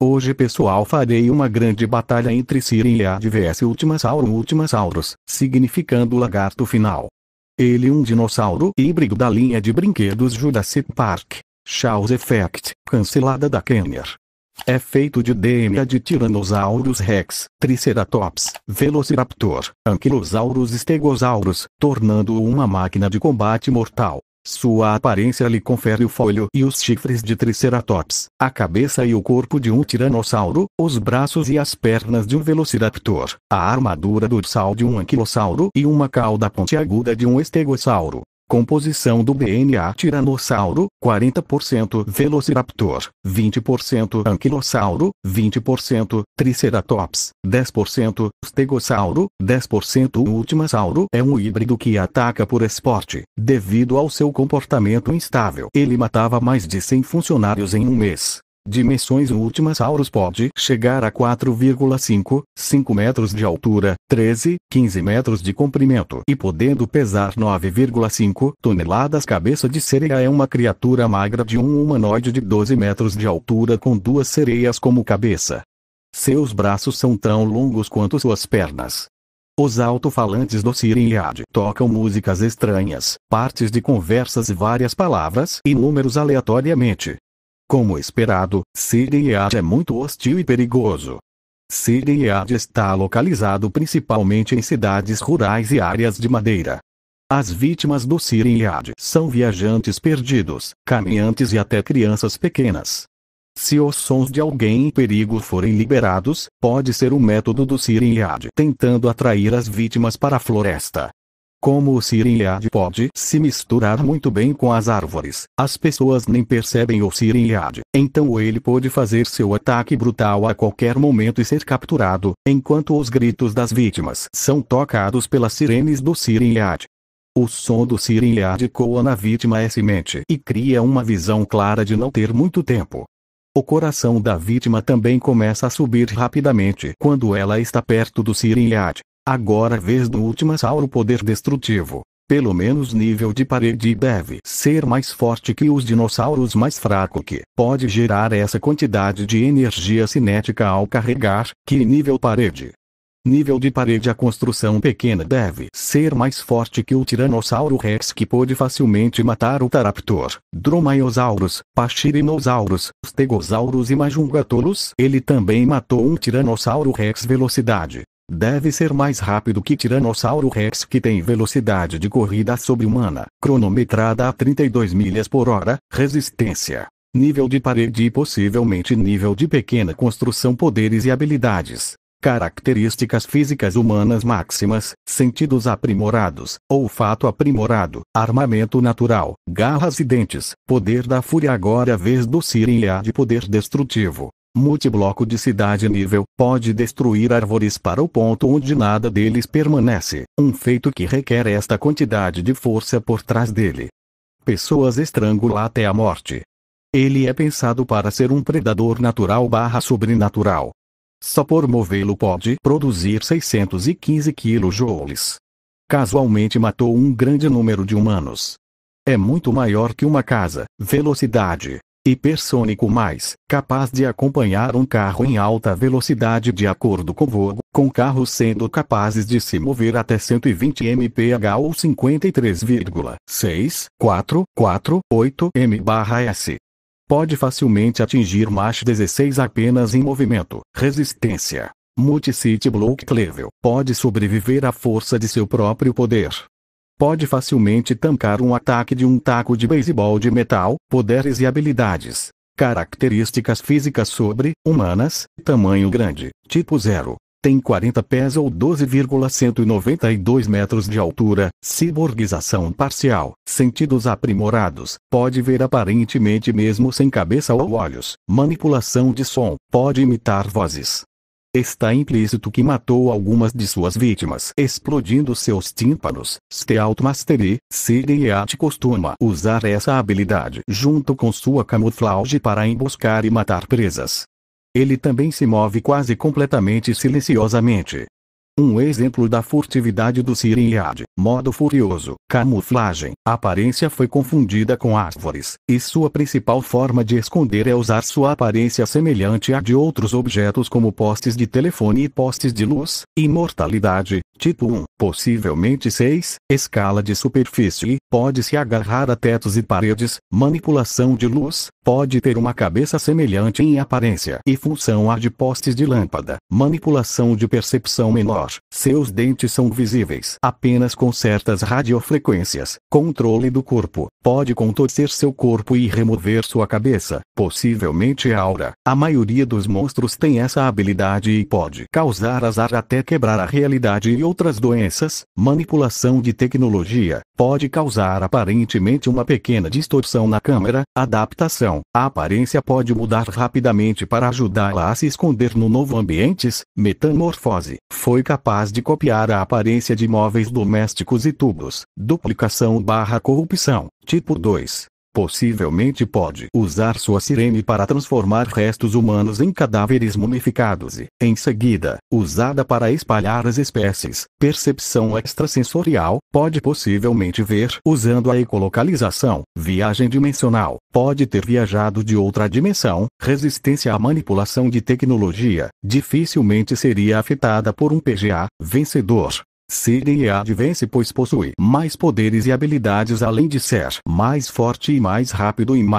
Hoje pessoal farei uma grande batalha entre Siren e a diversa Ultimasauro Ultimasauros, significando o lagarto final. Ele um dinossauro híbrido da linha de brinquedos Jurassic Park, Charles Effect, cancelada da Kenner. É feito de DNA de Tyrannosaurus rex, Triceratops, Velociraptor, Anquilosaurus e Stegosaurus, tornando-o uma máquina de combate mortal. Sua aparência lhe confere o folho e os chifres de Triceratops, a cabeça e o corpo de um tiranossauro, os braços e as pernas de um velociraptor, a armadura dorsal de um anquilossauro e uma cauda pontiaguda de um estegossauro. Composição do DNA Tiranossauro, 40% Velociraptor, 20% Anquilossauro, 20% Triceratops, 10% Stegossauro, 10% Ultimasauro é um híbrido que ataca por esporte. Devido ao seu comportamento instável, ele matava mais de 100 funcionários em um mês. Dimensões O Ultimasaurus pode chegar a 4,5, 5 metros de altura, 13, 15 metros de comprimento e podendo pesar 9,5 toneladas. Cabeça de sereia é uma criatura magra de um humanoide de 12 metros de altura com duas sereias como cabeça. Seus braços são tão longos quanto suas pernas. Os alto-falantes do Siriad tocam músicas estranhas, partes de conversas e várias palavras e números aleatoriamente. Como esperado, Siread é muito hostil e perigoso. Siread está localizado principalmente em cidades rurais e áreas de madeira. As vítimas do Siread são viajantes perdidos, caminhantes e até crianças pequenas. Se os sons de alguém em perigo forem liberados, pode ser o um método do Siread tentando atrair as vítimas para a floresta. Como o Siriade pode se misturar muito bem com as árvores, as pessoas nem percebem o Siriade. Então ele pode fazer seu ataque brutal a qualquer momento e ser capturado, enquanto os gritos das vítimas são tocados pelas sirenes do Siriade. O som do Siriade coa na vítima é semente e cria uma visão clara de não ter muito tempo. O coração da vítima também começa a subir rapidamente quando ela está perto do Siriade. Agora é vez do sauro poder destrutivo. Pelo menos nível de parede deve ser mais forte que os dinossauros mais fraco que pode gerar essa quantidade de energia cinética ao carregar, que nível parede. Nível de parede A construção pequena deve ser mais forte que o Tiranossauro Rex que pôde facilmente matar o Taraptor, Dromaiosaurus, Pachyrinosaurus, Stegosaurus e Majungatolos. Ele também matou um Tiranossauro Rex velocidade Deve ser mais rápido que Tiranossauro Rex que tem velocidade de corrida sobre-humana, cronometrada a 32 milhas por hora, resistência, nível de parede e possivelmente nível de pequena construção poderes e habilidades. Características físicas humanas máximas, sentidos aprimorados, olfato aprimorado, armamento natural, garras e dentes, poder da fúria agora vez do a de poder destrutivo, multibloco de cidade nível, pode destruir árvores para o ponto onde nada deles permanece, um feito que requer esta quantidade de força por trás dele. Pessoas estrangula até a morte. Ele é pensado para ser um predador natural barra sobrenatural. Só por movê-lo pode produzir 615 kJ. Casualmente matou um grande número de humanos. É muito maior que uma casa, velocidade, hipersônico mais, capaz de acompanhar um carro em alta velocidade de acordo com voo, com carros sendo capazes de se mover até 120 mph ou 53,6448 m/s. Pode facilmente atingir Mach 16 apenas em movimento, resistência. Multi-City Block Level pode sobreviver à força de seu próprio poder, pode facilmente tancar um ataque de um taco de beisebol de metal, poderes e habilidades. Características físicas sobre, humanas, tamanho grande, tipo 0. Tem 40 pés ou 12,192 metros de altura, ciborgização parcial, sentidos aprimorados, pode ver aparentemente mesmo sem cabeça ou olhos, manipulação de som, pode imitar vozes, Está implícito que matou algumas de suas vítimas explodindo seus tímpanos. Stealth Mastery, CDEAT costuma usar essa habilidade junto com sua camuflagem para emboscar e matar presas. Ele também se move quase completamente silenciosamente, um exemplo da furtividade do Siriad, modo furioso, camuflagem, aparência foi confundida com árvores, e sua principal forma de esconder é usar sua aparência semelhante à de outros objetos como postes de telefone e postes de luz, imortalidade, tipo 1, possivelmente 6, escala de superfície, pode se agarrar a tetos e paredes, manipulação de luz, pode ter uma cabeça semelhante em aparência e função a de postes de lâmpada, manipulação de percepção menor, seus dentes são visíveis apenas com certas radiofrequências, controle do corpo, pode contorcer seu corpo e remover sua cabeça, possivelmente aura. A maioria dos monstros tem essa habilidade e pode causar azar até quebrar a realidade e outras doenças. Manipulação de tecnologia pode causar aparentemente uma pequena distorção na câmera, adaptação a aparência pode mudar rapidamente para ajudá-la a se esconder no novo ambiente. Metamorfose foi capaz de copiar a aparência de móveis domésticos e tubos. Duplicação/corrupção, tipo 2 possivelmente pode usar sua sirene para transformar restos humanos em cadáveres mumificados e, em seguida, usada para espalhar as espécies. Percepção extrasensorial, pode possivelmente ver usando a ecolocalização. Viagem dimensional, pode ter viajado de outra dimensão. Resistência à manipulação de tecnologia, dificilmente seria afetada por um PGA. Vencedor, Siri Ead vence pois possui mais poderes e habilidades além de ser mais forte e mais rápido e mais